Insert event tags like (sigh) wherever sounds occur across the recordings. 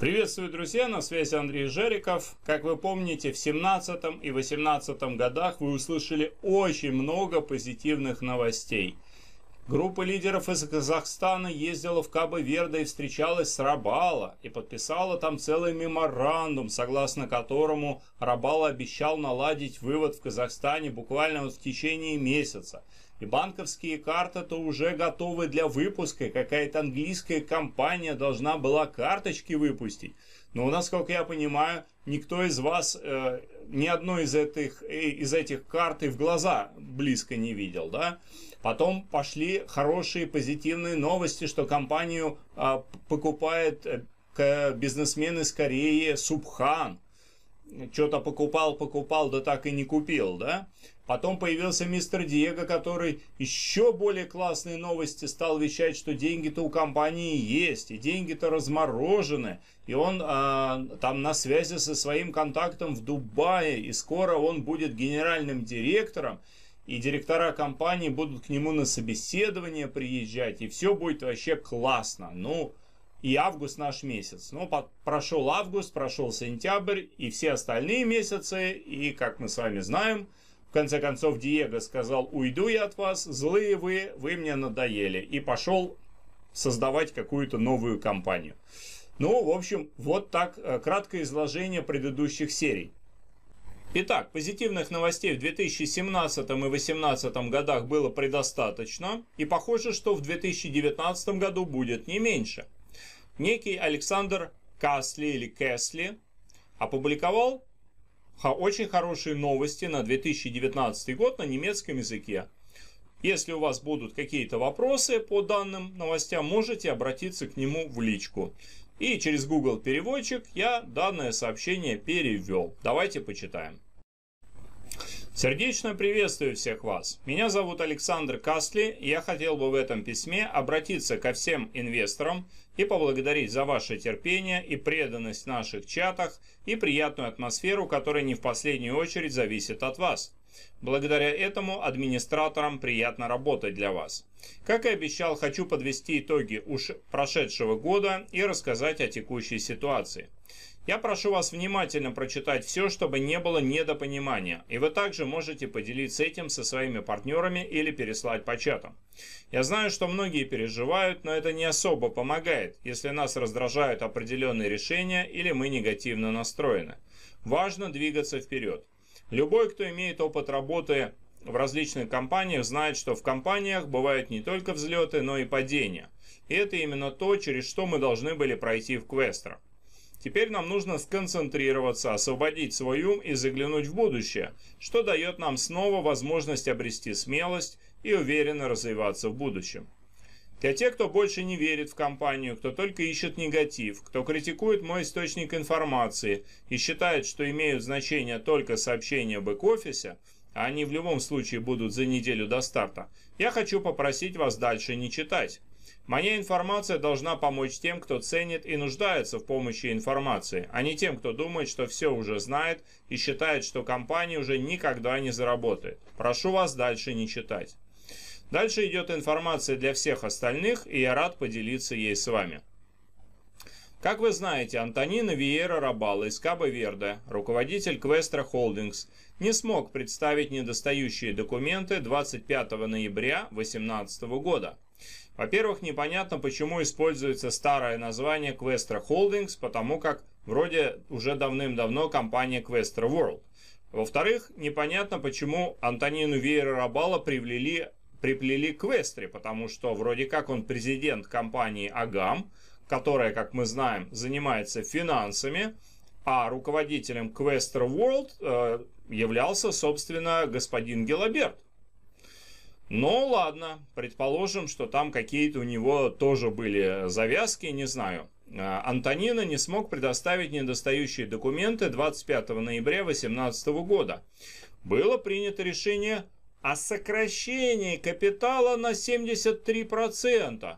Приветствую, друзья, на связи Андрей Жариков. Как вы помните, в 17 и 18 годах вы услышали очень много позитивных новостей. Группа лидеров из Казахстана ездила в Кабо-Верде и встречалась с Рабала и подписала там целый меморандум, согласно которому Рабала обещал наладить вывод в Казахстане буквально вот в течение месяца. И банковские карты-то уже готовы для выпуска. Какая-то английская компания должна была карточки выпустить. Но у нас, как я понимаю, никто из вас э, ни одной из этих, э, из этих карт и в глаза близко не видел. Да? Потом пошли хорошие позитивные новости, что компанию э, покупает э, бизнесмен из Кореи Субхан что-то покупал, покупал, да так и не купил, да? Потом появился мистер Диего, который еще более классные новости стал вещать, что деньги-то у компании есть, и деньги-то разморожены. И он а, там на связи со своим контактом в Дубае, и скоро он будет генеральным директором. И директора компании будут к нему на собеседование приезжать, и все будет вообще классно. Ну, и август наш месяц. Но ну, прошел август, прошел сентябрь и все остальные месяцы, и, как мы с вами знаем, в конце концов, Диего сказал, уйду я от вас, злые вы, вы мне надоели. И пошел создавать какую-то новую компанию. Ну, в общем, вот так э, краткое изложение предыдущих серий. Итак, позитивных новостей в 2017 и 2018 годах было предостаточно, и похоже, что в 2019 году будет не меньше. Некий Александр Касли или Кэсли опубликовал очень хорошие новости на 2019 год на немецком языке. Если у вас будут какие-то вопросы по данным новостям, можете обратиться к нему в личку. И через Google переводчик я данное сообщение перевел. Давайте почитаем. Сердечно приветствую всех вас. Меня зовут Александр Касли, и я хотел бы в этом письме обратиться ко всем инвесторам и поблагодарить за ваше терпение и преданность в наших чатах и приятную атмосферу, которая не в последнюю очередь зависит от вас. Благодаря этому администраторам приятно работать для вас. Как и обещал, хочу подвести итоги уж прошедшего года и рассказать о текущей ситуации. Я прошу вас внимательно прочитать все, чтобы не было недопонимания, и вы также можете поделиться этим со своими партнерами или переслать по чатам. Я знаю, что многие переживают, но это не особо помогает, если нас раздражают определенные решения или мы негативно настроены. Важно двигаться вперед. Любой, кто имеет опыт работы в различных компаниях, знает, что в компаниях бывают не только взлеты, но и падения. И это именно то, через что мы должны были пройти в Квестро. Теперь нам нужно сконцентрироваться, освободить свой ум и заглянуть в будущее, что дает нам снова возможность обрести смелость и уверенно развиваться в будущем. Для тех, кто больше не верит в компанию, кто только ищет негатив, кто критикует мой источник информации и считает, что имеют значение только сообщения в бэк-офисе, а они в любом случае будут за неделю до старта, я хочу попросить вас дальше не читать. Моя информация должна помочь тем, кто ценит и нуждается в помощи информации, а не тем, кто думает, что все уже знает и считает, что компания уже никогда не заработает. Прошу вас дальше не читать. Дальше идет информация для всех остальных, и я рад поделиться ей с вами. Как вы знаете, Антонина Виера Рабала из Кабо Верде, руководитель Квестра Холдингс, не смог представить недостающие документы 25 ноября 2018 года – во-первых, непонятно, почему используется старое название Questra Holdings, потому как вроде уже давным-давно компания Questra World. Во-вторых, непонятно, почему Антонину Вейера Рабала привлели, приплели к Вестре, потому что вроде как он президент компании Агам, которая, как мы знаем, занимается финансами, а руководителем Questra World э, являлся, собственно, господин Гелаберт. Ну ладно, предположим, что там какие-то у него тоже были завязки, не знаю. А, Антонина не смог предоставить недостающие документы 25 ноября 2018 года. Было принято решение о сокращении капитала на 73%,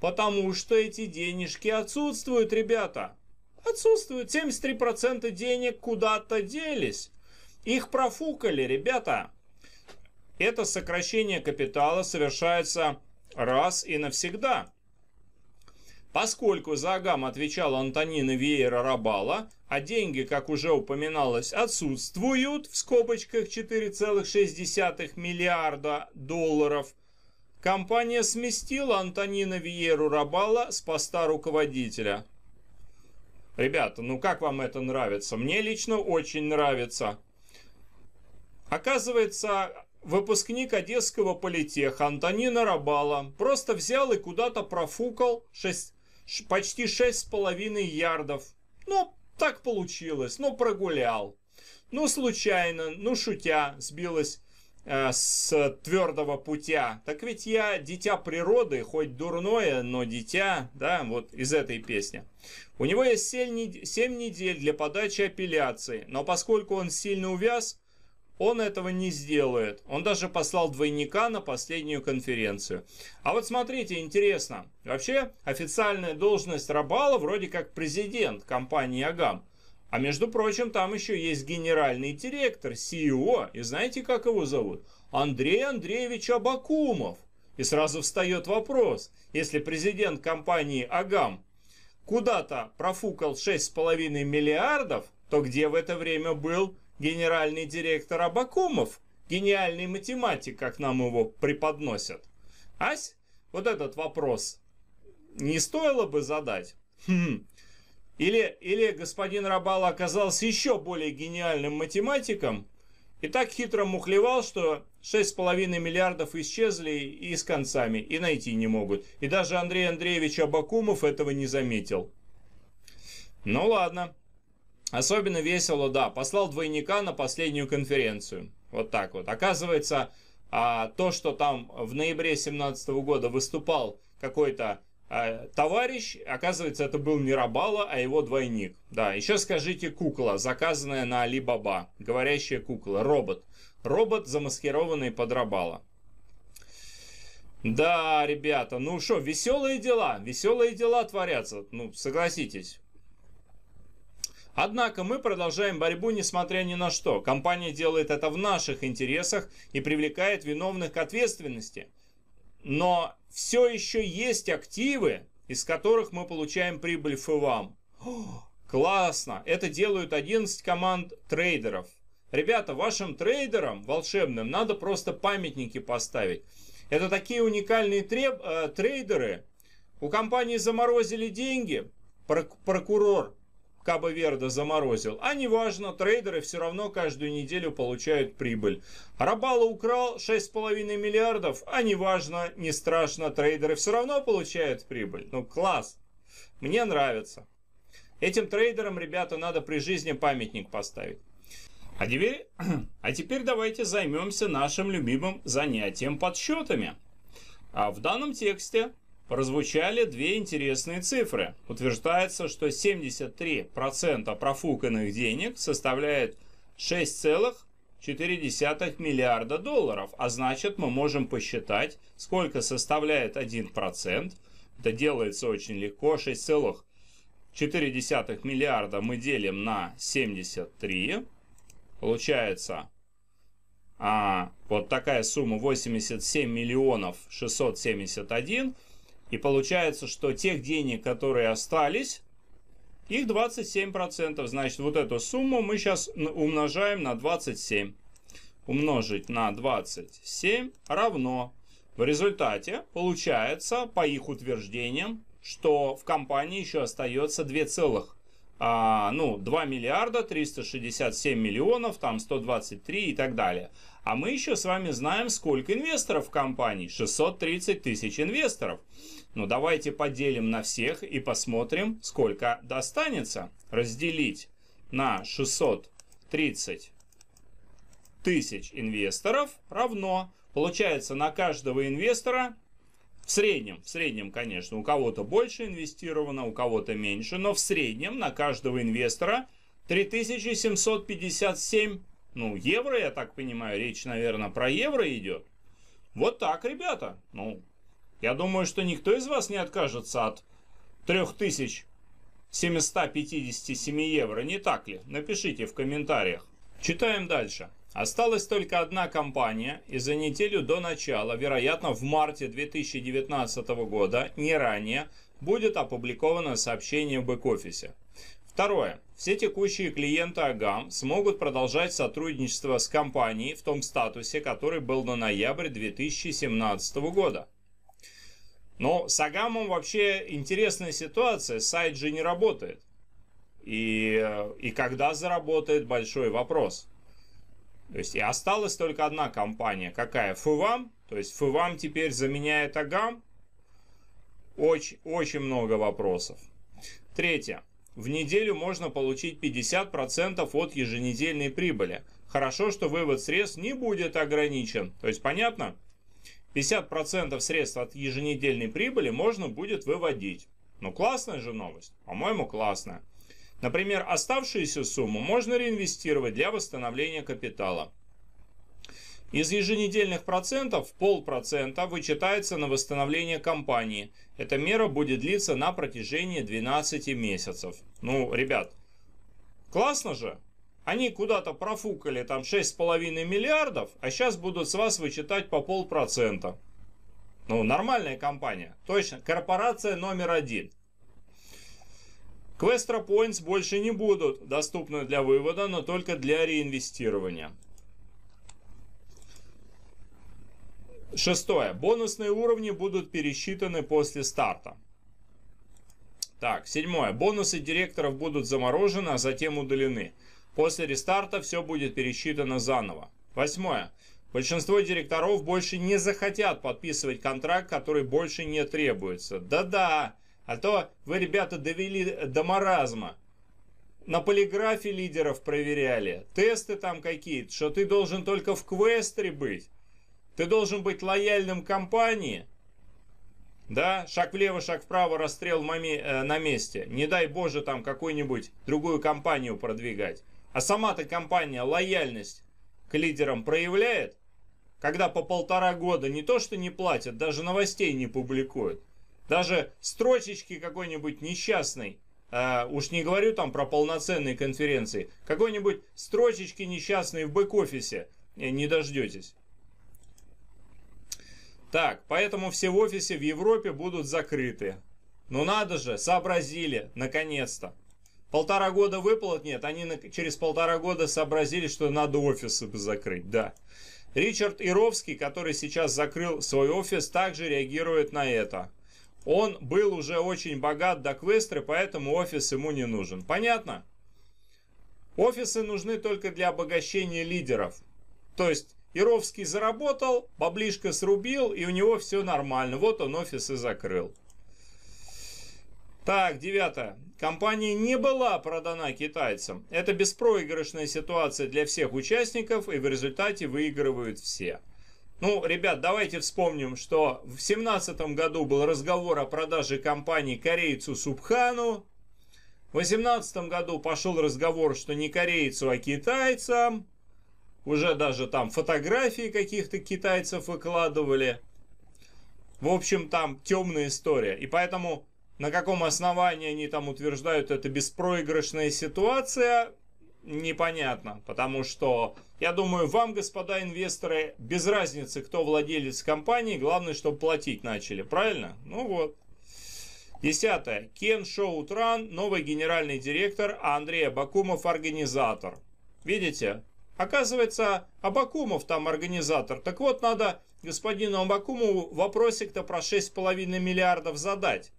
потому что эти денежки отсутствуют, ребята. Отсутствуют, 73% денег куда-то делись. Их профукали, ребята это сокращение капитала совершается раз и навсегда. Поскольку за агам отвечал Антонина Веера Рабала, а деньги, как уже упоминалось, отсутствуют, в скобочках 4,6 миллиарда долларов, компания сместила Антонина Виеру Рабала с поста руководителя. Ребята, ну как вам это нравится? Мне лично очень нравится. Оказывается, Выпускник Одесского политеха Антонина Рабала просто взял и куда-то профукал 6, почти 6,5 ярдов. Ну, так получилось, ну прогулял. Ну, случайно, ну, шутя, сбилась э, с твердого путя. Так ведь я дитя природы, хоть дурное, но дитя, да, вот из этой песни. У него есть 7 недель для подачи апелляции, но поскольку он сильно увяз, он этого не сделает. Он даже послал двойника на последнюю конференцию. А вот смотрите, интересно. Вообще, официальная должность Рабала вроде как президент компании «Агам». А между прочим, там еще есть генеральный директор, CEO, и знаете, как его зовут? Андрей Андреевич Абакумов. И сразу встает вопрос, если президент компании «Агам» куда-то профукал 6,5 миллиардов, то где в это время был генеральный директор Абакумов, гениальный математик, как нам его преподносят. Ась, вот этот вопрос не стоило бы задать? Хм. Или, или господин Рабал оказался еще более гениальным математиком и так хитро мухлевал, что 6,5 миллиардов исчезли и с концами, и найти не могут. И даже Андрей Андреевич Абакумов этого не заметил. Ну ладно, Особенно весело, да, послал двойника на последнюю конференцию. Вот так вот. Оказывается, а, то, что там в ноябре 2017 года выступал какой-то а, товарищ, оказывается, это был не Рабала, а его двойник. Да, еще скажите кукла, заказанная на Алибаба, говорящая кукла, робот. Робот, замаскированный под Рабала. Да, ребята, ну что, веселые дела, веселые дела творятся, ну, согласитесь. Однако мы продолжаем борьбу, несмотря ни на что. Компания делает это в наших интересах и привлекает виновных к ответственности. Но все еще есть активы, из которых мы получаем прибыль ФВАМ. О, классно! Это делают 11 команд трейдеров. Ребята, вашим трейдерам волшебным надо просто памятники поставить. Это такие уникальные треб, э, трейдеры. У компании заморозили деньги, прокурор Кабо-Верда заморозил. А неважно, трейдеры все равно каждую неделю получают прибыль. Рабала украл 6,5 миллиардов, а неважно, не страшно, трейдеры все равно получают прибыль. Ну класс, мне нравится. Этим трейдерам, ребята, надо при жизни памятник поставить. А теперь, (clears throat) а теперь давайте займемся нашим любимым занятием подсчетами. А в данном тексте прозвучали две интересные цифры. Утверждается, что 73% профуканных денег составляет 6,4 миллиарда долларов, а значит мы можем посчитать, сколько составляет 1%. Это делается очень легко, 6,4 миллиарда мы делим на 73, получается а, вот такая сумма 87 миллионов 671 и получается, что тех денег, которые остались, их 27%. Значит, вот эту сумму мы сейчас умножаем на 27. Умножить на 27 равно. В результате получается, по их утверждениям, что в компании еще остается целых а, ну, 2 миллиарда 367 миллионов, там 123 и так далее. А мы еще с вами знаем, сколько инвесторов в компании. 630 тысяч инвесторов. Ну, давайте поделим на всех и посмотрим, сколько достанется. Разделить на 630 тысяч инвесторов равно. Получается, на каждого инвестора в среднем, в среднем, конечно, у кого-то больше инвестировано, у кого-то меньше, но в среднем на каждого инвестора 3757 ну, евро, я так понимаю, речь, наверное, про евро идет. Вот так, ребята. Ну, я думаю, что никто из вас не откажется от 3757 евро, не так ли? Напишите в комментариях. Читаем дальше. Осталась только одна компания, и за неделю до начала, вероятно в марте 2019 года, не ранее, будет опубликовано сообщение в бэк-офисе. Второе. Все текущие клиенты Агам смогут продолжать сотрудничество с компанией в том статусе, который был на ноябрь 2017 года. Но с Агамом вообще интересная ситуация, сайт же не работает. И, э, и когда заработает, большой вопрос – то есть и осталась только одна компания. Какая? ФУВАМ. То есть ФУВАМ теперь заменяет АГАМ. Очень, очень много вопросов. Третье. В неделю можно получить 50% от еженедельной прибыли. Хорошо, что вывод средств не будет ограничен. То есть понятно? 50% средств от еженедельной прибыли можно будет выводить. Ну классная же новость. По-моему классная. Например, оставшуюся сумму можно реинвестировать для восстановления капитала. Из еженедельных процентов полпроцента вычитается на восстановление компании. Эта мера будет длиться на протяжении 12 месяцев. Ну, ребят, классно же? Они куда-то профукали там 6,5 миллиардов, а сейчас будут с вас вычитать по полпроцента. Ну, нормальная компания. Точно, корпорация номер один. Questro Points больше не будут доступны для вывода, но только для реинвестирования. Шестое. Бонусные уровни будут пересчитаны после старта. Так, седьмое. Бонусы директоров будут заморожены, а затем удалены. После рестарта все будет пересчитано заново. Восьмое. Большинство директоров больше не захотят подписывать контракт, который больше не требуется. Да-да, а то вы, ребята, довели до маразма. На полиграфе лидеров проверяли, тесты там какие-то, что ты должен только в квестре быть. Ты должен быть лояльным компании. Да, шаг влево, шаг вправо, расстрел э, на месте. Не дай боже там какую-нибудь другую компанию продвигать. А сама-то компания лояльность к лидерам проявляет, когда по полтора года не то что не платят, даже новостей не публикуют. Даже строчечки какой-нибудь несчастный, э, а, уж не говорю там про полноценные конференции, какой-нибудь строчечки несчастные в бэк-офисе э, не дождетесь. Так, поэтому все в офисе в Европе будут закрыты. Ну надо же, сообразили, наконец-то. Полтора года выплат нет, они на, через полтора года сообразили, что надо офисы закрыть, да. Ричард Ировский, который сейчас закрыл свой офис, также реагирует на это. Он был уже очень богат до квестры, поэтому офис ему не нужен. Понятно? Офисы нужны только для обогащения лидеров. То есть Яровский заработал, баблишка срубил, и у него все нормально. Вот он офис и закрыл. Так, девятое. Компания не была продана китайцам. Это беспроигрышная ситуация для всех участников, и в результате выигрывают все. Ну, ребят, давайте вспомним, что в 2017 году был разговор о продаже компании корейцу Субхану. В 2018 году пошел разговор, что не корейцу, а китайцам. Уже даже там фотографии каких-то китайцев выкладывали. В общем, там темная история. И поэтому на каком основании они там утверждают, это беспроигрышная ситуация, непонятно, потому что, я думаю, вам, господа инвесторы, без разницы, кто владелец компании, главное, чтобы платить начали, правильно? Ну вот. Десятое. Кен Шоутран, новый генеральный директор, а Андрей Абакумов организатор. Видите? Оказывается, Абакумов там организатор. Так вот, надо господину Абакумову вопросик-то про 6,5 миллиардов задать.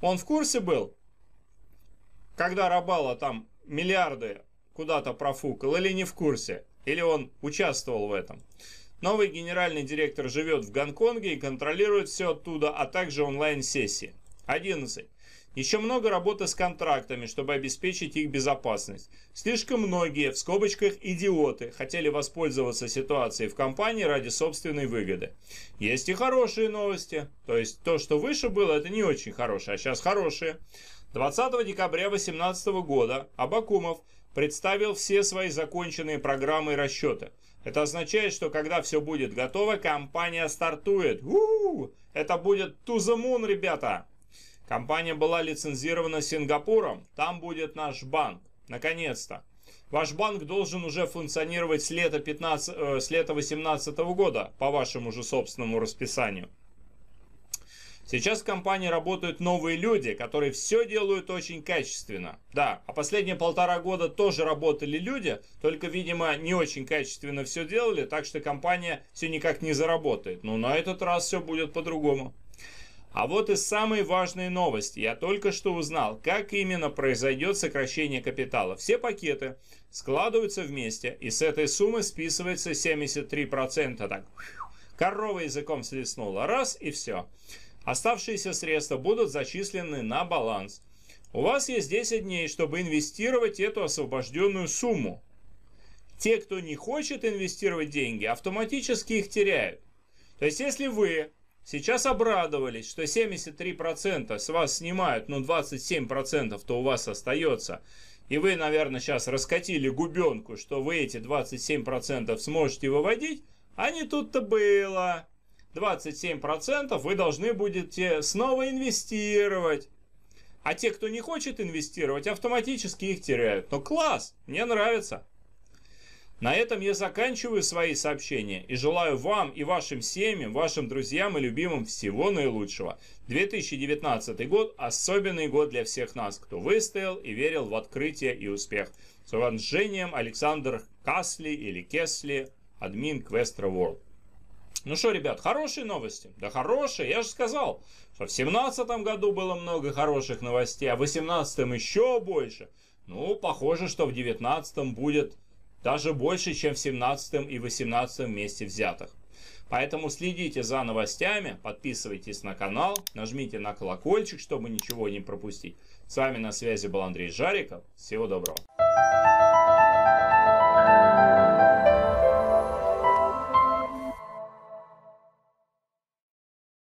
Он в курсе был, когда Рабала там миллиарды куда-то профукал или не в курсе, или он участвовал в этом. Новый генеральный директор живет в Гонконге и контролирует все оттуда, а также онлайн-сессии. 11. Еще много работы с контрактами, чтобы обеспечить их безопасность. Слишком многие, в скобочках идиоты, хотели воспользоваться ситуацией в компании ради собственной выгоды. Есть и хорошие новости. То есть то, что выше было, это не очень хорошее, а сейчас хорошие. 20 декабря 2018 года Абакумов представил все свои законченные программы расчета. Это означает, что когда все будет готово, компания стартует. У-у-у! Это будет To the Moon, ребята! Компания была лицензирована Сингапуром. Там будет наш банк. Наконец-то. Ваш банк должен уже функционировать с лета, 15, э, с лета 18 года, по вашему же собственному расписанию. Сейчас в компании работают новые люди, которые все делают очень качественно. Да, а последние полтора года тоже работали люди, только, видимо, не очень качественно все делали, так что компания все никак не заработает. Но ну, на этот раз все будет по-другому. А вот и самые важные новости. Я только что узнал, как именно произойдет сокращение капитала. Все пакеты складываются вместе, и с этой суммы списывается 73%. Так, корова языком слеснула. Раз и все. Оставшиеся средства будут зачислены на баланс. У вас есть 10 дней, чтобы инвестировать эту освобожденную сумму. Те, кто не хочет инвестировать деньги, автоматически их теряют. То есть, если вы сейчас обрадовались, что 73% с вас снимают, но ну, 27% то у вас остается, и вы, наверное, сейчас раскатили губенку, что вы эти 27% сможете выводить, а не тут-то было. 27% вы должны будете снова инвестировать. А те, кто не хочет инвестировать, автоматически их теряют. Но ну, класс, мне нравится. На этом я заканчиваю свои сообщения и желаю вам и вашим семьям, вашим друзьям и любимым всего наилучшего. 2019 год – особенный год для всех нас, кто выстоял и верил в открытие и успех. С уважением, Александр Касли или Кесли, админ Квестра World. Ну что, ребят, хорошие новости? Да хорошие, я же сказал, что в 2017 году было много хороших новостей, а в 2018 еще больше. Ну, похоже, что в 2019 будет даже больше, чем в 2017 и 2018 вместе взятых. Поэтому следите за новостями, подписывайтесь на канал, нажмите на колокольчик, чтобы ничего не пропустить. С вами на связи был Андрей Жариков. Всего доброго.